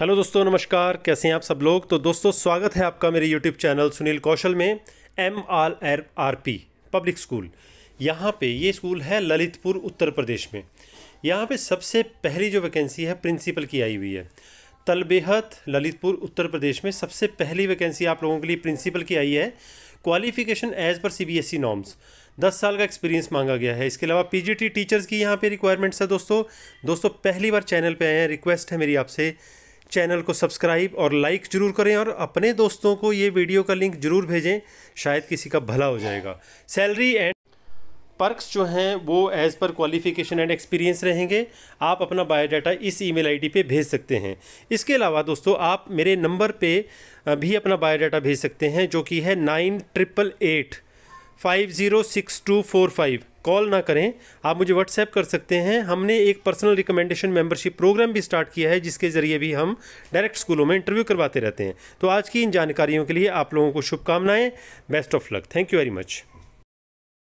hello दोस्तों नमस्कार कैसे हैं आप सब लोग तो दोस्तों स्वागत है आपका मेरे यूट्यूब चैनल सुनील कौशल में M R R R P public school यहाँ पे ये स्कूल है ललितपुर उत्तर प्रदेश में यहाँ पे सबसे पहली जो वैकेंसी है प्रिंसिपल की आई हुई है तलबेहत ललितपुर उत्तर प्रदेश में सबसे पहली वैकेंसी आप लोगों के लिए प्रिंसिपल की आई है क्वालिफिकेशन एज पर C B S E norms दस साल का एक्सपीरियंस मांगा गया है इसके अलावा पी जी टी टीचर्स की यहाँ पे रिक्वायरमेंट्स है दोस्तों दोस्तों पहली बार चैनल पे आए हैं रिक्वेस्ट है मेरी आपसे चैनल को सब्सक्राइब और लाइक ज़रूर करें और अपने दोस्तों को ये वीडियो का लिंक ज़रूर भेजें शायद किसी का भला हो जाएगा सैलरी एंड पर्क्स जो हैं वो as per qualification and experience रहेंगे आप अपना बायोडाटा इस ईमेल आईडी पे भेज सकते हैं इसके अलावा दोस्तों आप मेरे नंबर पे भी अपना बायोडाटा भेज सकते हैं जो कि है nine triple eight five zero six two four five call ना करें आप मुझे व्हाट्सएप कर सकते हैं हमने एक पर्सनल रिकमेंडेशन मेंबरशिप प्रोग्राम भी स्टार्ट किया है जिसके ज़रिए भी हम डायरेक्ट स्कूलों में इंटरव्यू करवाते रहते हैं तो आज की इन जानकारियों के लिए आप लोगों को शुभकामनाएं best of luck thank you very much